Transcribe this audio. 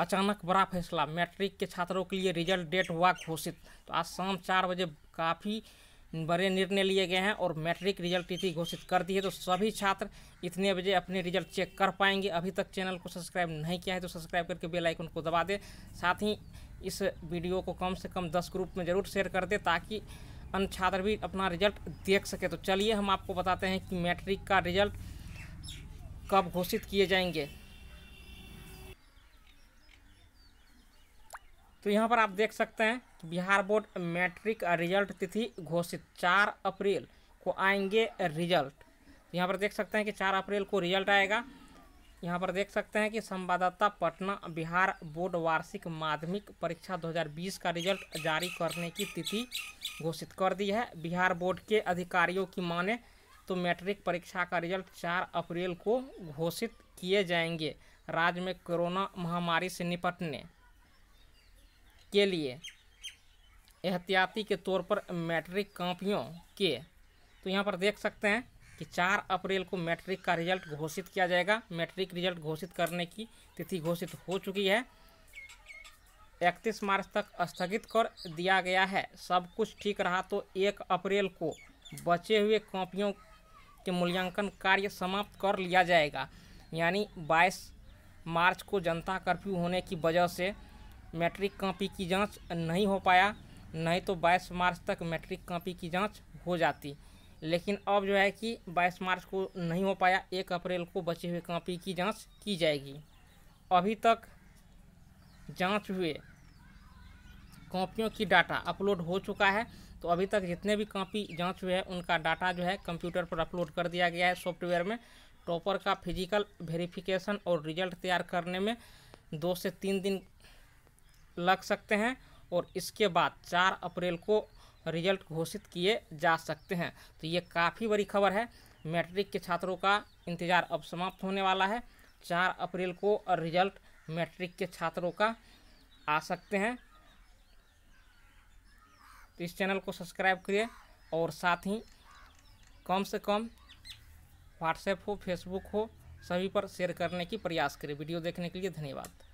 अचानक बड़ा फैसला मैट्रिक के छात्रों के लिए रिजल्ट डेट हुआ घोषित तो आज शाम चार बजे काफ़ी बड़े निर्णय लिए गए हैं और मैट्रिक रिजल्ट तिथि घोषित कर दी है तो सभी छात्र इतने बजे अपने रिजल्ट चेक कर पाएंगे अभी तक चैनल को सब्सक्राइब नहीं किया है तो सब्सक्राइब करके बेल आइकन को दबा दें साथ ही इस वीडियो को कम से कम दस ग्रुप में ज़रूर शेयर कर दें ताकि अन्य छात्र भी अपना रिजल्ट देख सके तो चलिए हम आपको बताते हैं कि मैट्रिक का रिजल्ट कब घोषित किए जाएंगे तो यहाँ पर आप देख सकते हैं कि बिहार बोर्ड मैट्रिक रिजल्ट तिथि घोषित चार अप्रैल को आएंगे रिजल्ट तो यहाँ पर देख सकते हैं कि चार अप्रैल को रिजल्ट आएगा यहाँ पर देख सकते हैं कि संवाददाता पटना बिहार बोर्ड वार्षिक माध्यमिक परीक्षा 2020 का रिजल्ट जारी करने की तिथि घोषित कर दी है बिहार बोर्ड के अधिकारियों की माने तो मैट्रिक परीक्षा का रिजल्ट 4 अप्रैल को घोषित किए जाएंगे राज्य में कोरोना महामारी से निपटने के लिए एहतियाती के तौर पर मैट्रिक कापियों के तो यहाँ पर देख सकते हैं कि 4 अप्रैल को मैट्रिक का रिजल्ट घोषित किया जाएगा मैट्रिक रिजल्ट घोषित करने की तिथि घोषित हो चुकी है 31 मार्च तक स्थगित कर दिया गया है सब कुछ ठीक रहा तो 1 अप्रैल को बचे हुए कॉपियों के मूल्यांकन कार्य समाप्त कर लिया जाएगा यानी 22 मार्च को जनता कर्फ्यू होने की वजह से मैट्रिक कॉपी की जांच नहीं हो पाया नहीं तो 22 मार्च तक मैट्रिक कॉपी की जांच हो जाती लेकिन अब जो है कि 22 मार्च को नहीं हो पाया एक अप्रैल को बचे हुए कॉपी की जांच की जाएगी अभी तक जांच हुए कॉपियों की डाटा अपलोड हो चुका है तो अभी तक जितने भी कॉपी जांच हुए हैं उनका डाटा जो है कंप्यूटर पर अपलोड कर दिया गया है सॉफ्टवेयर में टॉपर का फिजिकल वेरिफिकेशन और रिजल्ट तैयार करने में दो से तीन दिन लग सकते हैं और इसके बाद चार अप्रैल को रिजल्ट घोषित किए जा सकते हैं तो ये काफ़ी बड़ी खबर है मैट्रिक के छात्रों का इंतज़ार अब समाप्त होने वाला है चार अप्रैल को रिजल्ट मैट्रिक के छात्रों का आ सकते हैं तो इस चैनल को सब्सक्राइब करिए और साथ ही कम से कम व्हाट्सएप हो फेसबुक हो सभी पर शेयर करने की प्रयास करें वीडियो देखने के लिए धन्यवाद